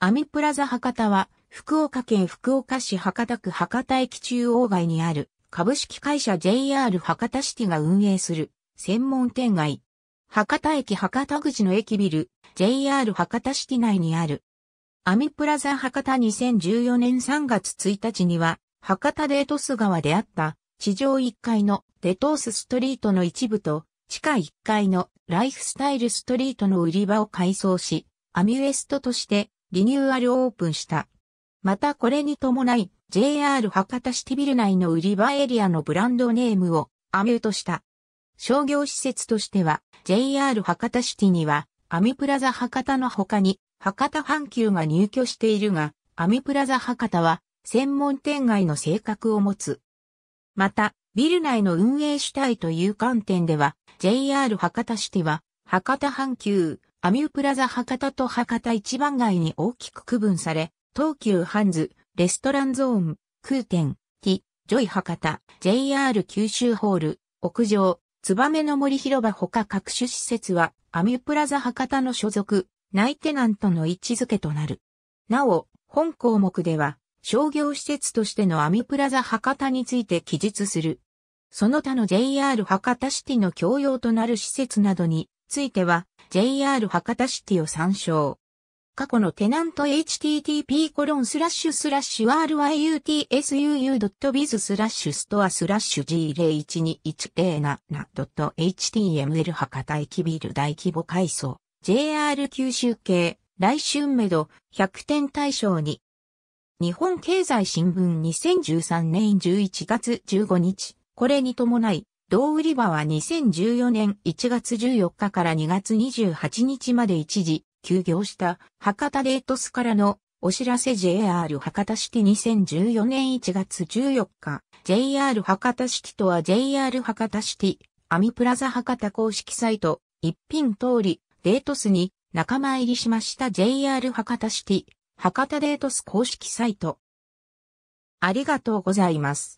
アミプラザ博多は、福岡県福岡市博多区博多駅中央街にある、株式会社 JR 博多シティが運営する、専門店街。博多駅博多口の駅ビル、JR 博多シティ内にある。アミプラザ博多2014年3月1日には、博多デートス川であった地上1階のデトースストリートの一部と地下1階のライフスタイルストリートの売り場を改装し、アミウエストとしてリニューアルオープンした。またこれに伴い JR 博多シティビル内の売り場エリアのブランドネームをアミュートした。商業施設としては JR 博多シティにはアミプラザ博多の他に博多阪急が入居しているが、アミプラザ博多は専門店街の性格を持つ。また、ビル内の運営主体という観点では、JR 博多シティは、博多阪急、アミュープラザ博多と博多一番街に大きく区分され、東急ハンズ、レストランゾーン、空店、ティ、ジョイ博多、JR 九州ホール、屋上、ツバメの森広場他各種施設は、アミュープラザ博多の所属、ナイテナントの位置づけとなる。なお、本項目では、商業施設としてのアミュプラザ博多について記述する。その他の JR 博多シティの共用となる施設などについては、JR 博多シティを参照。過去のテナント http コロンスラッシュスラッシュ ryutsuu.biz スラッシュストアスラッシュ G012107.html 博多駅ビル大規模改装 JR 九州系来春めど100点対象に日本経済新聞2013年11月15日これに伴い同売り場は2014年1月14日から2月28日まで一時休業した博多デートスからのお知らせ JR 博多シティ2014年1月14日 JR 博多シティとは JR 博多シティアミプラザ博多公式サイト一品通りデートスに仲間入りしました JR 博多シティ博多デートス公式サイトありがとうございます。